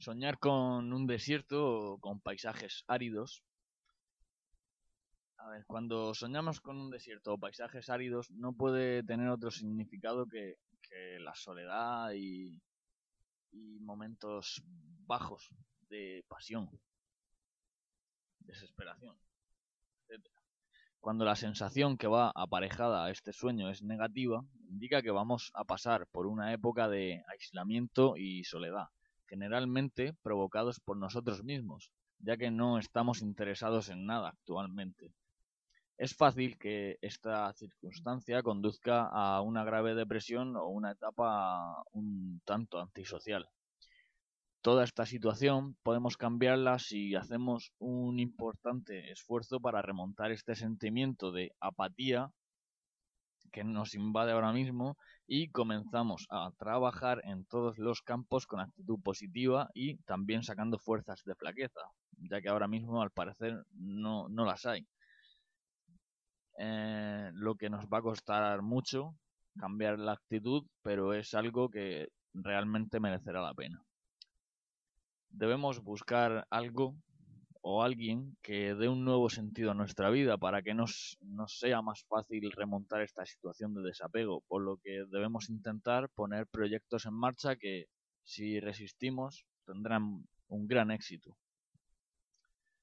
Soñar con un desierto o con paisajes áridos. A ver, cuando soñamos con un desierto o paisajes áridos, no puede tener otro significado que, la soledad y, y momentos bajos de pasión, desesperación, etc. Cuando la sensación que va aparejada a este sueño es negativa, indica que vamos a pasar por una época de aislamiento y soledad generalmente provocados por nosotros mismos, ya que no estamos interesados en nada actualmente. Es fácil que esta circunstancia conduzca a una grave depresión o una etapa un tanto antisocial. Toda esta situación podemos cambiarla si hacemos un importante esfuerzo para remontar este sentimiento de apatía que nos invade ahora mismo y comenzamos a trabajar en todos los campos con actitud positiva y también sacando fuerzas de flaqueza, ya que ahora mismo al parecer no, no las hay. Eh, lo que nos va a costar mucho cambiar la actitud, pero es algo que realmente merecerá la pena. Debemos buscar algo o alguien que dé un nuevo sentido a nuestra vida para que nos, nos sea más fácil remontar esta situación de desapego, por lo que debemos intentar poner proyectos en marcha que, si resistimos, tendrán un gran éxito.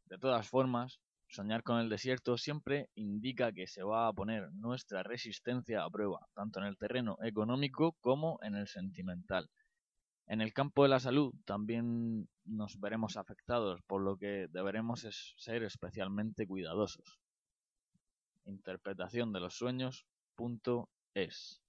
De todas formas, soñar con el desierto siempre indica que se va a poner nuestra resistencia a prueba, tanto en el terreno económico como en el sentimental. En el campo de la salud también nos veremos afectados, por lo que deberemos ser especialmente cuidadosos. Interpretación de los sueños.es